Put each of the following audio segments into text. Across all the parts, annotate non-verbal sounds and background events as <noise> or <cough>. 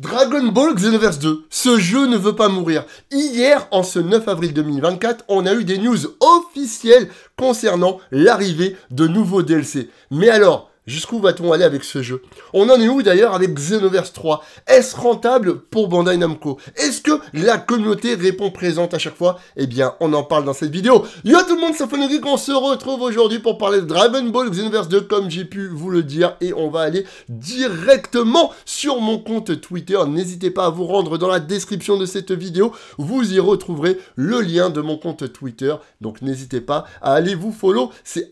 Dragon Ball Xenoverse 2, ce jeu ne veut pas mourir. Hier, en ce 9 avril 2024, on a eu des news officielles concernant l'arrivée de nouveaux DLC. Mais alors, Jusqu'où va-t-on aller avec ce jeu On en est où d'ailleurs avec Xenoverse 3 Est-ce rentable pour Bandai Namco Est-ce que la communauté répond présente à chaque fois Eh bien, on en parle dans cette vidéo. Yo tout le monde, c'est Geek, on se retrouve aujourd'hui pour parler de Dragon Ball Xenoverse 2 comme j'ai pu vous le dire et on va aller directement sur mon compte Twitter. N'hésitez pas à vous rendre dans la description de cette vidéo, vous y retrouverez le lien de mon compte Twitter. Donc n'hésitez pas à aller vous follow, c'est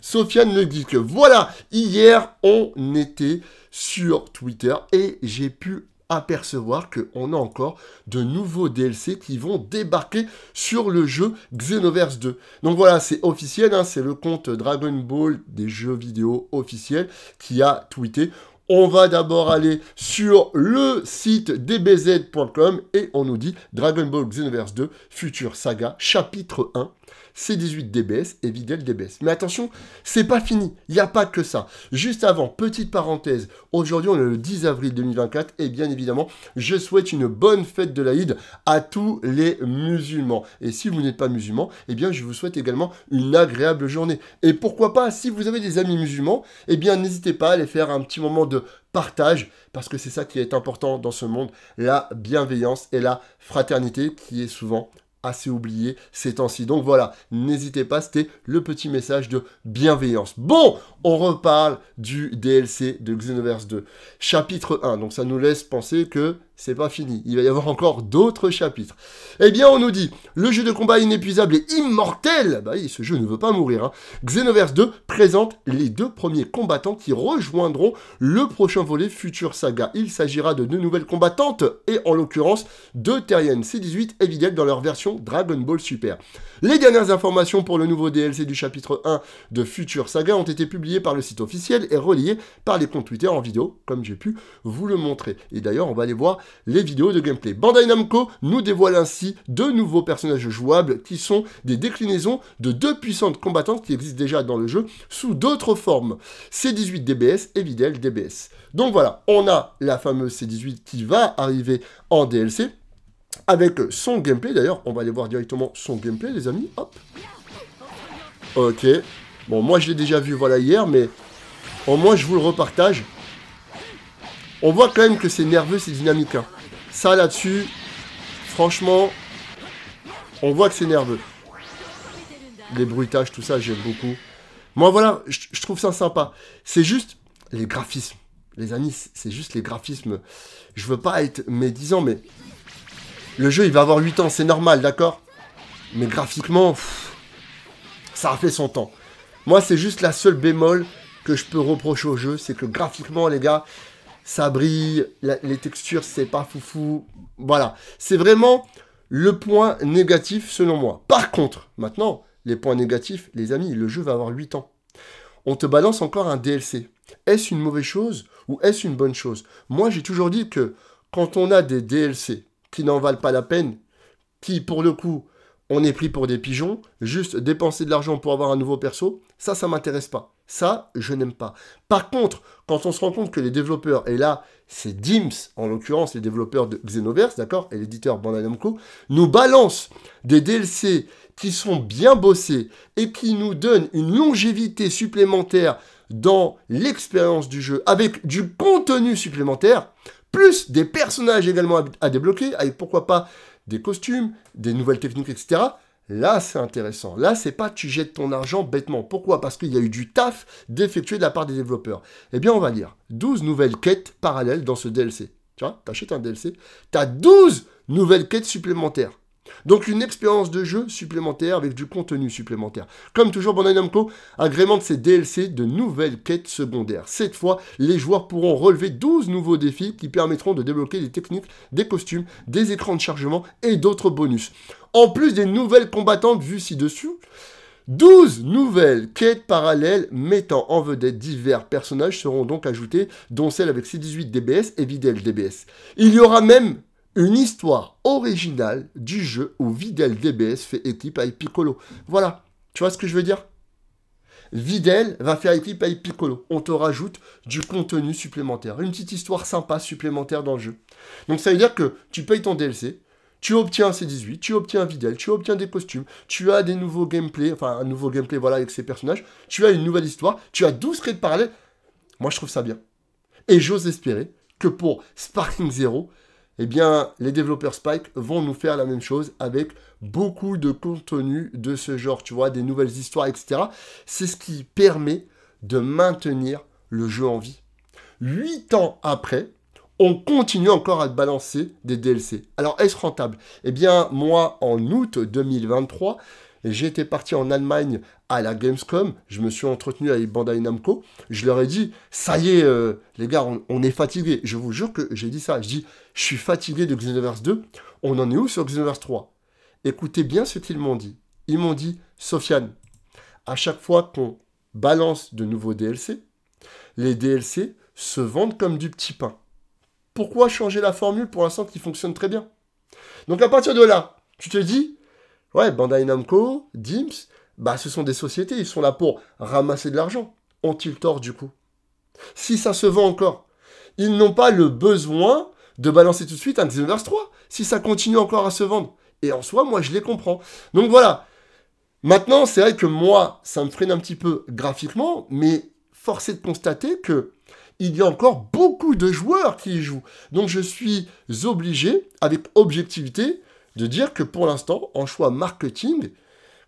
Sofiane Geek Voilà, Hier, on était sur Twitter et j'ai pu apercevoir qu'on a encore de nouveaux DLC qui vont débarquer sur le jeu Xenoverse 2. Donc voilà, c'est officiel, hein, c'est le compte Dragon Ball des jeux vidéo officiels qui a tweeté on va d'abord aller sur le site dbz.com et on nous dit Dragon Ball Xenoverse 2, Future Saga, chapitre 1. C18 DBS et Videl DBS. Mais attention, c'est pas fini, il n'y a pas que ça. Juste avant, petite parenthèse, aujourd'hui on est le 10 avril 2024 et bien évidemment, je souhaite une bonne fête de l'Aïd à tous les musulmans. Et si vous n'êtes pas musulman, eh bien je vous souhaite également une agréable journée. Et pourquoi pas, si vous avez des amis musulmans, eh bien n'hésitez pas à aller faire un petit moment de partage, parce que c'est ça qui est important dans ce monde, la bienveillance et la fraternité qui est souvent assez oubliée ces temps-ci. Donc voilà, n'hésitez pas, c'était le petit message de bienveillance. Bon, on reparle du DLC de Xenoverse 2, chapitre 1. Donc ça nous laisse penser que c'est pas fini. Il va y avoir encore d'autres chapitres. Eh bien, on nous dit, le jeu de combat inépuisable et immortel, bah ce jeu ne veut pas mourir, hein. Xenoverse 2 présente les deux premiers combattants qui rejoindront le prochain volet Future Saga. Il s'agira de deux nouvelles combattantes, et en l'occurrence, de Terrien C18 et Videl dans leur version Dragon Ball Super. Les dernières informations pour le nouveau DLC du chapitre 1 de Future Saga ont été publiées par le site officiel et reliées par les comptes Twitter en vidéo, comme j'ai pu vous le montrer. Et d'ailleurs, on va aller voir les vidéos de gameplay. Bandai Namco nous dévoile ainsi deux nouveaux personnages jouables qui sont des déclinaisons de deux puissantes combattantes qui existent déjà dans le jeu sous d'autres formes, C18 DBS et Videl DBS. Donc voilà, on a la fameuse C18 qui va arriver en DLC avec son gameplay d'ailleurs, on va aller voir directement son gameplay les amis, hop. Ok, bon moi je l'ai déjà vu voilà hier mais au moins je vous le repartage on voit quand même que c'est nerveux, c'est dynamique. Hein. Ça là-dessus, franchement, on voit que c'est nerveux. Les bruitages, tout ça, j'aime beaucoup. Moi, voilà, je, trouve ça sympa. C'est juste les graphismes. Les amis, c'est juste les graphismes. Je veux pas être médisant, mais le jeu, il va avoir 8 ans, c'est normal, d'accord Mais graphiquement, ça a fait son temps. Moi, c'est juste la seule bémol que je peux reprocher au jeu, c'est que graphiquement, les gars, ça brille, les textures, c'est pas foufou. Voilà, c'est vraiment le point négatif selon moi. Par contre, maintenant, les points négatifs, les amis, le jeu va avoir 8 ans. On te balance encore un DLC. Est-ce une mauvaise chose ou est-ce une bonne chose Moi, j'ai toujours dit que quand on a des DLC qui n'en valent pas la peine, qui pour le coup on est pris pour des pigeons, juste dépenser de l'argent pour avoir un nouveau perso, ça, ça m'intéresse pas. Ça, je n'aime pas. Par contre, quand on se rend compte que les développeurs, et là, c'est Dims, en l'occurrence, les développeurs de Xenoverse, d'accord, et l'éditeur Bandai Namco, nous balancent des DLC qui sont bien bossés et qui nous donnent une longévité supplémentaire dans l'expérience du jeu, avec du contenu supplémentaire, plus des personnages également à débloquer, avec pourquoi pas des costumes, des nouvelles techniques, etc. Là, c'est intéressant. Là, c'est pas tu jettes ton argent bêtement. Pourquoi Parce qu'il y a eu du taf d'effectuer de la part des développeurs. Eh bien, on va lire 12 nouvelles quêtes parallèles dans ce DLC. Tu vois, achètes un DLC, t'as 12 nouvelles quêtes supplémentaires. Donc une expérience de jeu supplémentaire avec du contenu supplémentaire. Comme toujours, Bandai Namco agrémente ses DLC de nouvelles quêtes secondaires. Cette fois, les joueurs pourront relever 12 nouveaux défis qui permettront de débloquer des techniques, des costumes, des écrans de chargement et d'autres bonus. En plus des nouvelles combattantes vues ci-dessus, 12 nouvelles quêtes parallèles mettant en vedette divers personnages seront donc ajoutées, dont celle avec C18 DBS et Videl DBS. Il y aura même une histoire originale du jeu où Videl DBS fait équipe avec Piccolo. Voilà, tu vois ce que je veux dire Videl va faire équipe avec Piccolo. On te rajoute du contenu supplémentaire, une petite histoire sympa supplémentaire dans le jeu. Donc ça veut dire que tu payes ton DLC, tu obtiens un C18, tu obtiens un Videl, tu obtiens des costumes, tu as des nouveaux gameplay, enfin un nouveau gameplay voilà avec ces personnages, tu as une nouvelle histoire, tu as 12 traits de parallèle. Moi je trouve ça bien. Et j'ose espérer que pour Sparking Zero, eh bien, les développeurs Spike vont nous faire la même chose avec beaucoup de contenu de ce genre, tu vois, des nouvelles histoires, etc. C'est ce qui permet de maintenir le jeu en vie. Huit ans après, on continue encore à balancer des DLC. Alors, est-ce rentable Eh bien, moi, en août 2023, J'étais parti en Allemagne à la Gamescom, je me suis entretenu avec Bandai Namco, je leur ai dit, ça y est, euh, les gars, on, est fatigué. Je vous jure que j'ai dit ça, je dis, je suis fatigué de Xenoverse 2, on en est où sur Xenoverse 3 Écoutez bien ce qu'ils m'ont dit. Ils m'ont dit, Sofiane, à chaque fois qu'on balance de nouveaux DLC, les DLC se vendent comme du petit pain. Pourquoi changer la formule pour l'instant qui fonctionne très bien Donc à partir de là, tu te dis, Ouais, Bandai Namco, Dims, bah ce sont des sociétés, ils sont là pour ramasser de l'argent. Ont-ils tort du coup Si ça se vend encore, ils n'ont pas le besoin de balancer tout de suite un Xenoverse 3 si ça continue encore à se vendre. Et en soi, moi je les comprends. Donc voilà. Maintenant, c'est vrai que moi, ça me freine un petit peu graphiquement, mais force est de constater que il y a encore beaucoup de joueurs qui y jouent. Donc je suis obligé, avec objectivité, de dire que pour l'instant, en choix marketing,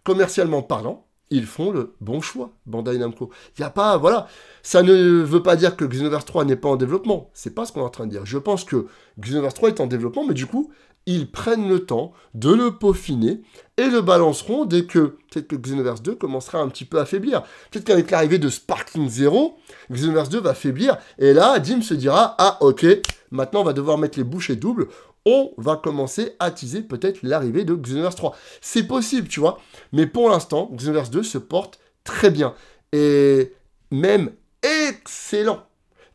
commercialement parlant, ils font le bon choix, Bandai Namco. Il n'y a pas, voilà, ça ne veut pas dire que Xenoverse 3 n'est pas en développement. C'est pas ce qu'on est en train de dire. Je pense que Xenoverse 3 est en développement, mais du coup, ils prennent le temps de le peaufiner et le balanceront dès que peut-être que Xenoverse 2 commencera un petit peu à faiblir. Peut-être qu'avec l'arrivée de Sparking Zero, Xenoverse 2 va faiblir et là, Dim se dira ah ok, maintenant on va devoir mettre les bouchées doubles on va commencer à teaser peut-être l'arrivée de Xenoverse 3. C'est possible, tu vois, mais pour l'instant, Xenoverse 2 se porte très bien. Et même excellent.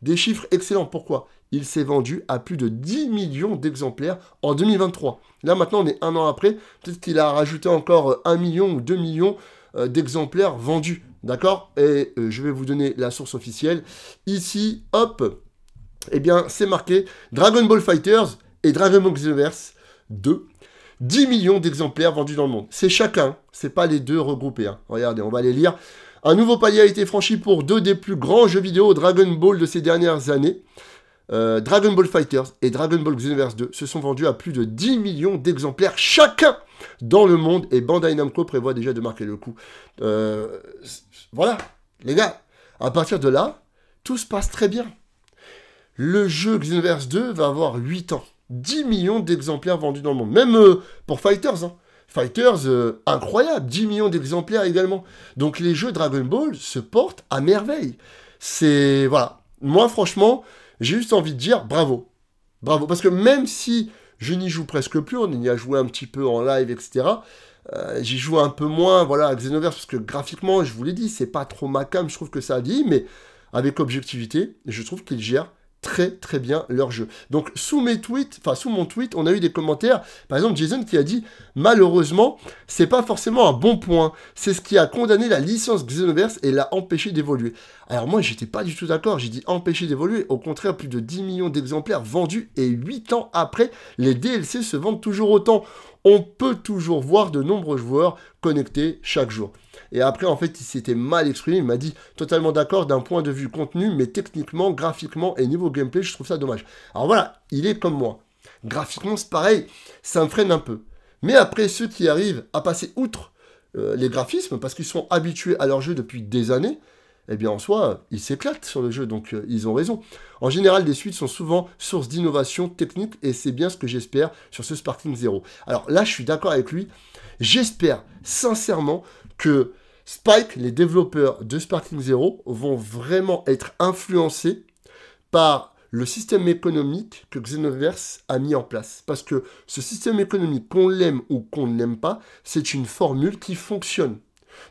Des chiffres excellents. Pourquoi Il s'est vendu à plus de 10 millions d'exemplaires en 2023. Là maintenant, on est un an après. Peut-être qu'il a rajouté encore 1 euh, million ou 2 millions euh, d'exemplaires vendus. D'accord Et euh, je vais vous donner la source officielle. Ici, hop, eh bien, c'est marqué Dragon Ball Fighters et Dragon Ball Xenoverse 2, 10 millions d'exemplaires vendus dans le monde. C'est chacun, c'est pas les deux regroupés. Hein. Regardez, on va les lire. Un nouveau palier a été franchi pour deux des plus grands jeux vidéo Dragon Ball de ces dernières années. Euh, Dragon Ball Fighters et Dragon Ball Xenoverse 2 se sont vendus à plus de 10 millions d'exemplaires chacun dans le monde et Bandai Namco prévoit déjà de marquer le coup. Euh, voilà, les gars, à partir de là, tout se passe très bien. Le jeu Xenoverse 2 va avoir 8 ans. 10 millions d'exemplaires vendus dans le monde. Même euh, pour Fighters. Hein. Fighters, euh, incroyable, 10 millions d'exemplaires également. Donc les jeux Dragon Ball se portent à merveille. C'est... Voilà. Moi, franchement, j'ai juste envie de dire bravo. Bravo. Parce que même si je n'y joue presque plus, on y a joué un petit peu en live, etc., euh, j'y joue un peu moins, voilà, à Xenoverse, parce que graphiquement, je vous l'ai dit, c'est pas trop ma cam, je trouve que ça a dit, mais avec objectivité, je trouve qu'il gère très très bien leur jeu. Donc sous mes tweets, enfin sous mon tweet, on a eu des commentaires, par exemple Jason qui a dit malheureusement, c'est pas forcément un bon point, c'est ce qui a condamné la licence Xenoverse et l'a empêché d'évoluer. Alors moi j'étais pas du tout d'accord, j'ai dit empêché d'évoluer, au contraire plus de 10 millions d'exemplaires vendus et 8 ans après, les DLC se vendent toujours autant. On peut toujours voir de nombreux joueurs connectés chaque jour. Et après, en fait, il s'était mal exprimé. Il m'a dit totalement d'accord d'un point de vue contenu, mais techniquement, graphiquement et niveau gameplay, je trouve ça dommage. Alors voilà, il est comme moi. Graphiquement, c'est pareil, ça me freine un peu. Mais après, ceux qui arrivent à passer outre euh, les graphismes, parce qu'ils sont habitués à leur jeu depuis des années, eh bien en soi, ils s'éclatent sur le jeu, donc euh, ils ont raison. En général, les suites sont souvent source d'innovation technique, et c'est bien ce que j'espère sur ce Spartan Zero. Alors là, je suis d'accord avec lui. J'espère sincèrement que Spike, les développeurs de Sparking Zero, vont vraiment être influencés par le système économique que Xenoverse a mis en place. Parce que ce système économique, qu'on l'aime ou qu'on ne l'aime pas, c'est une formule qui fonctionne.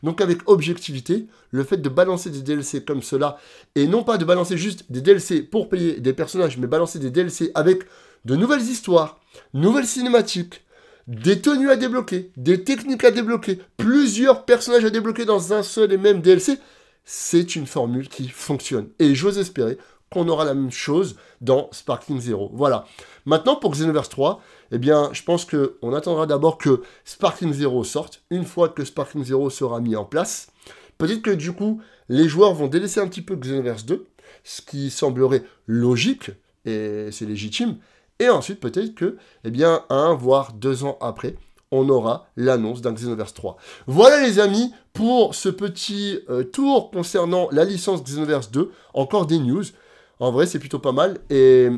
Donc avec objectivité, le fait de balancer des DLC comme cela, et non pas de balancer juste des DLC pour payer des personnages, mais balancer des DLC avec de nouvelles histoires, nouvelles cinématiques, des tenues à débloquer, des techniques à débloquer, plusieurs personnages à débloquer dans un seul et même DLC, c'est une formule qui fonctionne. Et j'ose espérer qu'on aura la même chose dans Sparkling Zero. Voilà. Maintenant, pour Xenoverse 3, eh bien, je pense qu'on attendra d'abord que Sparkling Zero sorte. Une fois que Sparkling Zero sera mis en place, peut-être que du coup, les joueurs vont délaisser un petit peu Xenoverse 2, ce qui semblerait logique, et c'est légitime, et ensuite, peut-être que, eh bien, un, voire deux ans après, on aura l'annonce d'un Xenoverse 3. Voilà les amis pour ce petit euh, tour concernant la licence Xenoverse 2. Encore des news. En vrai, c'est plutôt pas mal et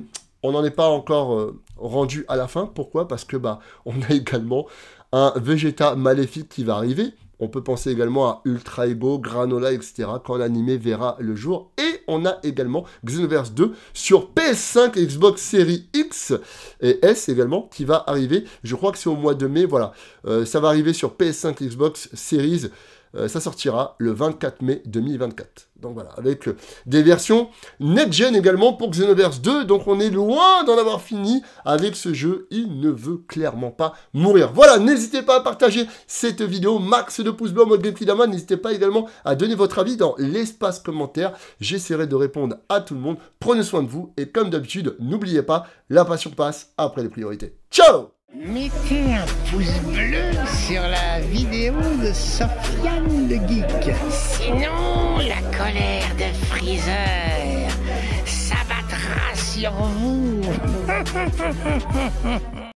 on n'en est pas encore euh, rendu à la fin. Pourquoi Parce que bah on a <laughs> également un Vegeta maléfique qui va arriver. On peut penser également à Ultra Ego, Granola, etc. quand l'animé verra le jour. Et on a également Xenoverse 2 sur PS5, Xbox Series X et S également, qui va arriver. Je crois que c'est au mois de mai. Voilà, euh, ça va arriver sur PS5, Xbox Series. Euh, ça sortira le 24 mai 2024. Donc voilà, avec euh, des versions next-gen également pour Xenoverse 2. Donc on est loin d'en avoir fini avec ce jeu. Il ne veut clairement pas mourir. Voilà, n'hésitez pas à partager cette vidéo. Max de pouces bleus en mode Freedom. N'hésitez pas également à donner votre avis dans l'espace commentaire. J'essaierai de répondre à tout le monde. Prenez soin de vous. Et comme d'habitude, n'oubliez pas, la passion passe après les priorités. Ciao Mettez un pouce bleu sur la vidéo de Sofiane le Geek. Sinon, la colère de Freezer s'abattra sur vous. <laughs>